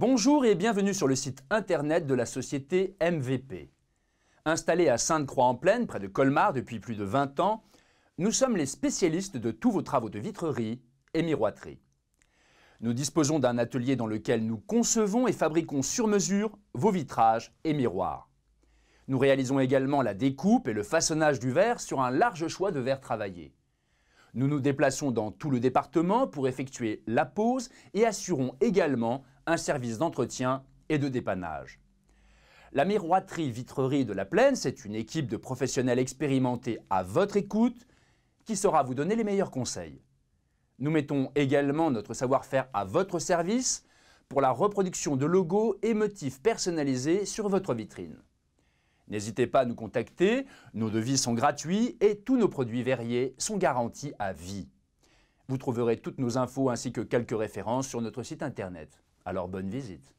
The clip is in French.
Bonjour et bienvenue sur le site internet de la société MVP. Installés à Sainte-Croix-en-Plaine, près de Colmar, depuis plus de 20 ans, nous sommes les spécialistes de tous vos travaux de vitrerie et miroiterie. Nous disposons d'un atelier dans lequel nous concevons et fabriquons sur mesure vos vitrages et miroirs. Nous réalisons également la découpe et le façonnage du verre sur un large choix de verres travaillés. Nous nous déplaçons dans tout le département pour effectuer la pose et assurons également un service d'entretien et de dépannage. La miroiterie vitrerie de la Plaine, c'est une équipe de professionnels expérimentés à votre écoute qui saura vous donner les meilleurs conseils. Nous mettons également notre savoir-faire à votre service pour la reproduction de logos et motifs personnalisés sur votre vitrine. N'hésitez pas à nous contacter, nos devis sont gratuits et tous nos produits verriers sont garantis à vie. Vous trouverez toutes nos infos ainsi que quelques références sur notre site internet. Alors bonne visite.